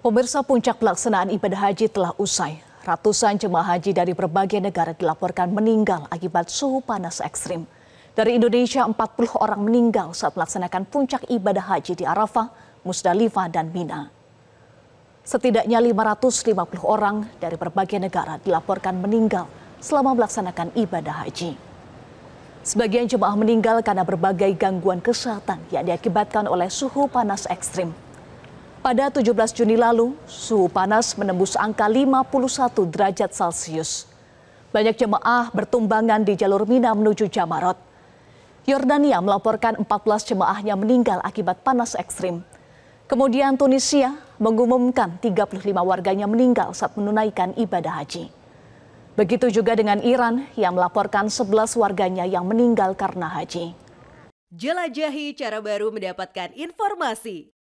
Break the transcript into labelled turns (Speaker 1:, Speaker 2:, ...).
Speaker 1: Pemirsa puncak pelaksanaan ibadah haji telah usai. Ratusan jemaah haji dari berbagai negara dilaporkan meninggal akibat suhu panas ekstrim. Dari Indonesia, 40 orang meninggal saat melaksanakan puncak ibadah haji di Arafah, Musdalifah, dan Mina. Setidaknya 550 orang dari berbagai negara dilaporkan meninggal selama melaksanakan ibadah haji. Sebagian jemaah meninggal karena berbagai gangguan kesehatan yang diakibatkan oleh suhu panas ekstrim. Pada 17 Juni lalu, suhu panas menembus angka 51 derajat Celcius. Banyak jemaah bertumbangan di jalur Mina menuju Jamarot. Yordania melaporkan 14 jemaahnya meninggal akibat panas ekstrim. Kemudian Tunisia mengumumkan 35 warganya meninggal saat menunaikan ibadah haji. Begitu juga dengan Iran yang melaporkan 11 warganya yang meninggal karena haji. Jelajahi cara baru mendapatkan informasi.